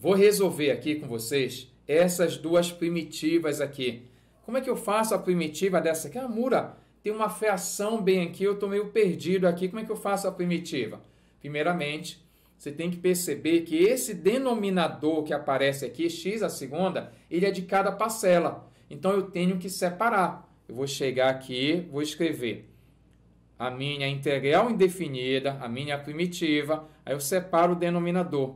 Vou resolver aqui com vocês essas duas primitivas aqui. Como é que eu faço a primitiva dessa aqui? Ah, Mura, tem uma fração bem aqui, eu estou meio perdido aqui. Como é que eu faço a primitiva? Primeiramente, você tem que perceber que esse denominador que aparece aqui, x a segunda, ele é de cada parcela. Então, eu tenho que separar. Eu vou chegar aqui, vou escrever a minha integral indefinida, a minha primitiva, aí eu separo o denominador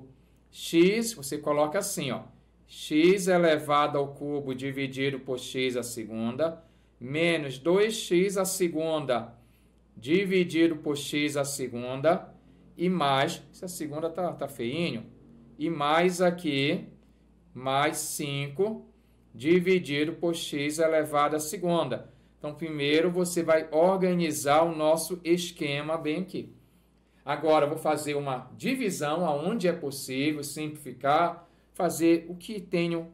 x, você coloca assim, ó, x elevado ao cubo dividido por x a segunda, menos 2x a segunda dividido por x a segunda, e mais, se a segunda tá, tá feinho, e mais aqui, mais 5 dividido por x elevado à segunda. Então, primeiro você vai organizar o nosso esquema bem aqui. Agora vou fazer uma divisão aonde é possível, simplificar, fazer o que tenho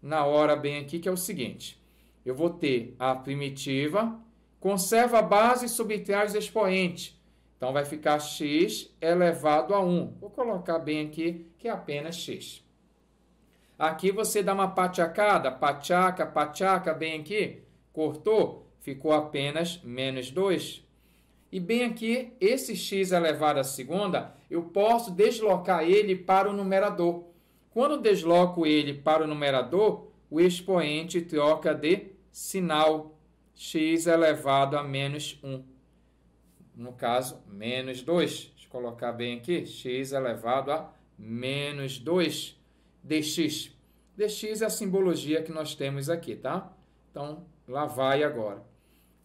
na hora bem aqui, que é o seguinte. Eu vou ter a primitiva, conserva a base e subtrai os expoentes. Então vai ficar x elevado a 1. Vou colocar bem aqui que é apenas x. Aqui você dá uma patiacada, patiaca, patiaca, bem aqui, cortou, ficou apenas menos 2. E bem aqui, esse x elevado à segunda, eu posso deslocar ele para o numerador. Quando desloco ele para o numerador, o expoente troca de sinal x elevado a menos 1. No caso, menos 2. Deixa eu colocar bem aqui, x elevado a menos 2 dx. dx é a simbologia que nós temos aqui, tá? Então, lá vai agora.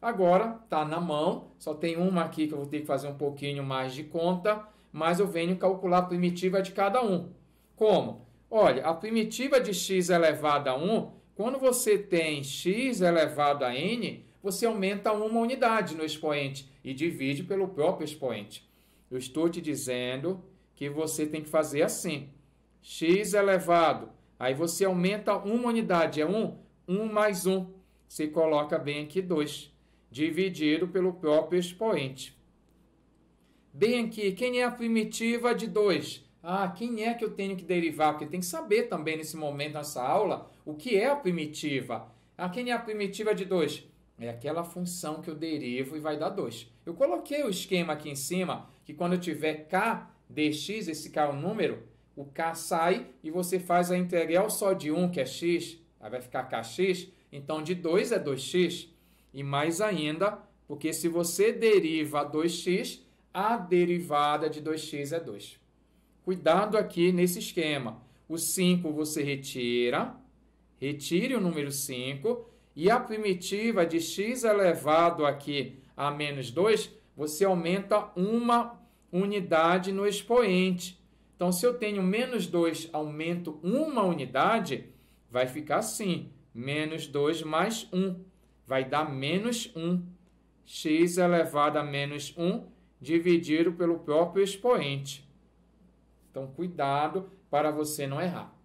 Agora está na mão, só tem uma aqui que eu vou ter que fazer um pouquinho mais de conta, mas eu venho calcular a primitiva de cada um. Como? Olha, a primitiva de x elevado a 1, quando você tem x elevado a n, você aumenta uma unidade no expoente e divide pelo próprio expoente. Eu estou te dizendo que você tem que fazer assim. x elevado, aí você aumenta uma unidade, é 1, 1 mais 1. Você coloca bem aqui 2 dividido pelo próprio expoente. Bem aqui, quem é a primitiva de 2? Ah, quem é que eu tenho que derivar? Porque tem que saber também nesse momento, nessa aula, o que é a primitiva. Ah, quem é a primitiva de 2? É aquela função que eu derivo e vai dar 2. Eu coloquei o esquema aqui em cima, que quando eu tiver k dx, esse k é o número, o k sai e você faz a integral só de 1, um, que é x, aí vai ficar kx, então de 2 é 2x. E mais ainda, porque se você deriva 2x, a derivada de 2x é 2. Cuidado aqui nesse esquema. O 5 você retira, retire o número 5, e a primitiva de x elevado aqui a menos 2, você aumenta uma unidade no expoente. Então, se eu tenho menos 2, aumento uma unidade, vai ficar assim, menos 2 mais 1 vai dar menos 1. x elevado a menos 1 dividido pelo próprio expoente. Então, cuidado para você não errar.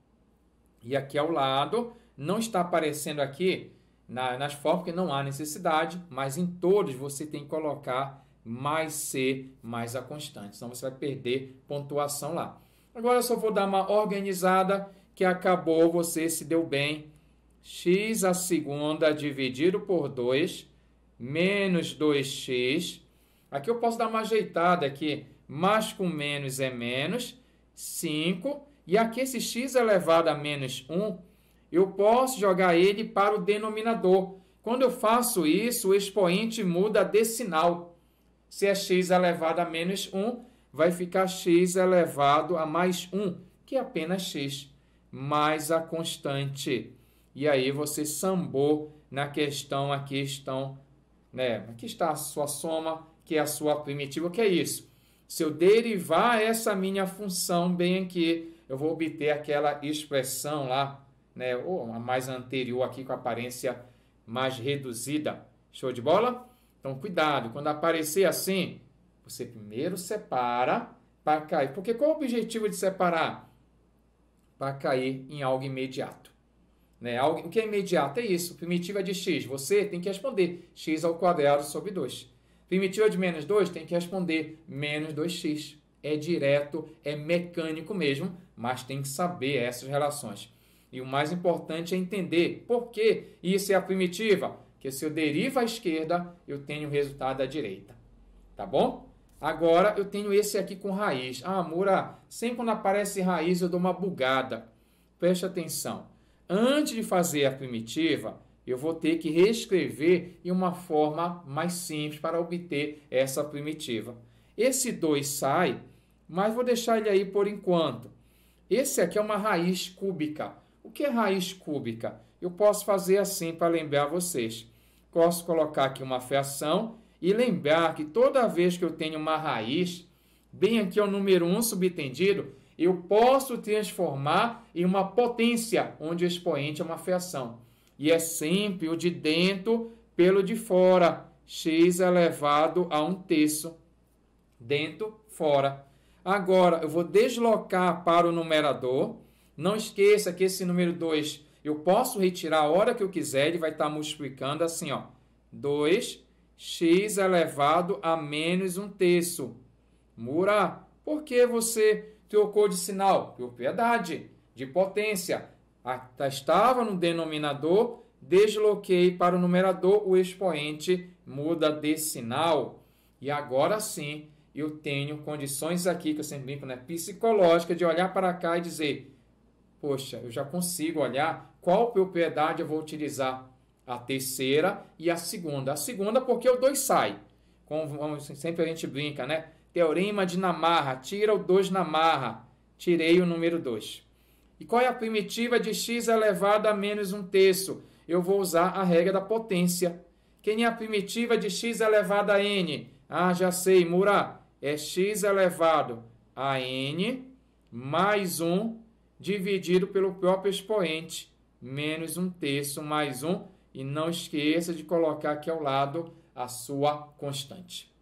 E aqui ao lado, não está aparecendo aqui na, nas formas que não há necessidade, mas em todos você tem que colocar mais C mais a constante, senão você vai perder pontuação lá. Agora eu só vou dar uma organizada que acabou, você se deu bem x a segunda dividido por 2, menos 2x. Aqui eu posso dar uma ajeitada aqui. Mais com menos é menos. 5. E aqui esse x elevado a menos 1, eu posso jogar ele para o denominador. Quando eu faço isso, o expoente muda de sinal. Se é x elevado a menos 1, vai ficar x elevado a mais 1, que é apenas x, mais a constante e aí você sambou na questão aqui estão, né? Aqui está a sua soma, que é a sua primitiva, que é isso. Se eu derivar essa minha função bem aqui, eu vou obter aquela expressão lá, né? Ou a mais anterior aqui com aparência mais reduzida. Show de bola? Então cuidado, quando aparecer assim, você primeiro separa para cair. Porque qual é o objetivo de separar? Para cair em algo imediato. Né? O que é imediato é isso. Primitiva de x, você tem que responder x ao quadrado sobre 2. Primitiva de menos 2, tem que responder menos 2x. É direto, é mecânico mesmo, mas tem que saber essas relações. E o mais importante é entender por que isso é a primitiva. Que se eu derivo à esquerda, eu tenho o resultado à direita. Tá bom? Agora eu tenho esse aqui com raiz. Ah, Mura, sempre quando aparece raiz eu dou uma bugada. Preste atenção. Antes de fazer a primitiva, eu vou ter que reescrever em uma forma mais simples para obter essa primitiva. Esse 2 sai, mas vou deixar ele aí por enquanto. Esse aqui é uma raiz cúbica. O que é raiz cúbica? Eu posso fazer assim para lembrar vocês. Posso colocar aqui uma fração e lembrar que toda vez que eu tenho uma raiz, bem aqui é o número 1 um subtendido, eu posso transformar em uma potência, onde o expoente é uma fiação. E é sempre o de dentro pelo de fora. x elevado a um terço. Dentro, fora. Agora, eu vou deslocar para o numerador. Não esqueça que esse número 2 eu posso retirar a hora que eu quiser. Ele vai estar multiplicando assim, ó. 2x elevado a menos um terço. Mura, por que você trocou de sinal, propriedade, de potência. Estava no denominador, desloquei para o numerador, o expoente muda de sinal. E agora sim, eu tenho condições aqui, que eu sempre brinco, né? Psicológica, de olhar para cá e dizer: poxa, eu já consigo olhar qual propriedade eu vou utilizar. A terceira e a segunda. A segunda, porque o dois sai. Como sempre a gente brinca, né? Teorema de Namarra. Tira o 2 na marra. Tirei o número 2. E qual é a primitiva de x elevado a menos 1 terço? Eu vou usar a regra da potência. Quem é a primitiva de x elevado a n? Ah, já sei, Mura. É x elevado a n mais 1 dividido pelo próprio expoente. Menos 1 terço mais 1. E não esqueça de colocar aqui ao lado a sua constante.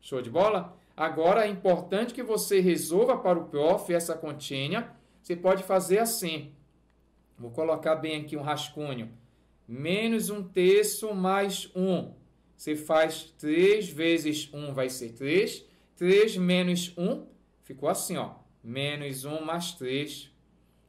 Show de bola? Agora é importante que você resolva para o prof essa continha. Você pode fazer assim. Vou colocar bem aqui um rascunho. Menos um terço mais um. Você faz 3 vezes 1 vai ser 3. 3 menos 1 ficou assim, ó. Menos 1 mais 3.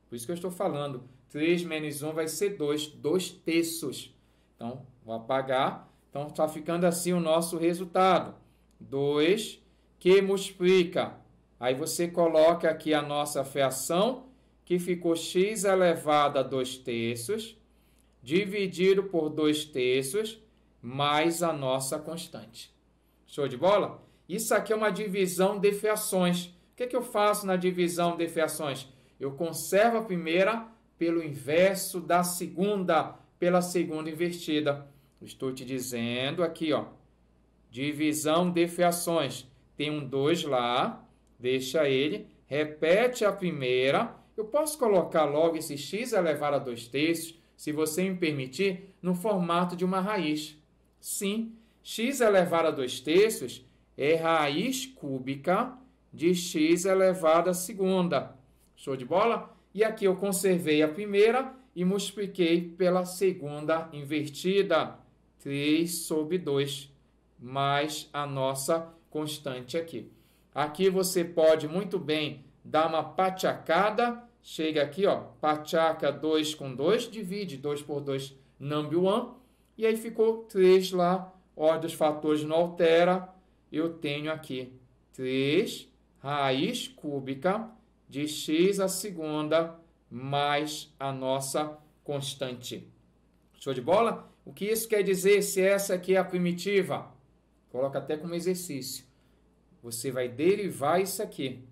Por isso que eu estou falando. 3 menos 1 vai ser 2. 2 terços. Então, vou apagar. Então, está ficando assim o nosso resultado. 2 que multiplica. Aí você coloca aqui a nossa fração, que ficou x elevado a 2 terços, dividido por 2 terços, mais a nossa constante. Show de bola? Isso aqui é uma divisão de fiações. O que, é que eu faço na divisão de fiações? Eu conservo a primeira pelo inverso da segunda, pela segunda invertida. Estou te dizendo aqui, ó, divisão de fiações tem um 2 lá, deixa ele, repete a primeira. Eu posso colocar logo esse x elevado a 2 terços, se você me permitir, no formato de uma raiz. Sim, x elevado a 2 terços é raiz cúbica de x elevado a segunda. Show de bola? E aqui eu conservei a primeira e multipliquei pela segunda invertida. 3 sobre 2, mais a nossa constante aqui. Aqui você pode muito bem dar uma pachacada, chega aqui, ó, pachaca 2 com 2, divide 2 por 2, number 1, e aí ficou 3 lá, ordem dos fatores não altera, eu tenho aqui 3 raiz cúbica de x a segunda mais a nossa constante. Show de bola? O que isso quer dizer se essa aqui é a primitiva? Coloca até como exercício. Você vai derivar isso aqui.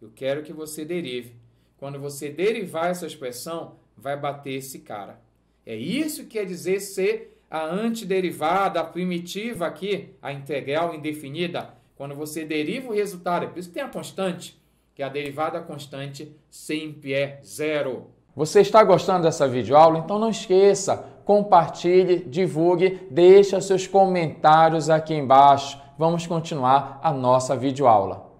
Eu quero que você derive. Quando você derivar essa expressão, vai bater esse cara. É isso que quer dizer ser a antiderivada, a primitiva aqui, a integral indefinida. Quando você deriva o resultado, é por isso que tem a constante, que a derivada constante sempre é zero. Você está gostando dessa videoaula? Então não esqueça, compartilhe, divulgue, deixe seus comentários aqui embaixo. Vamos continuar a nossa videoaula.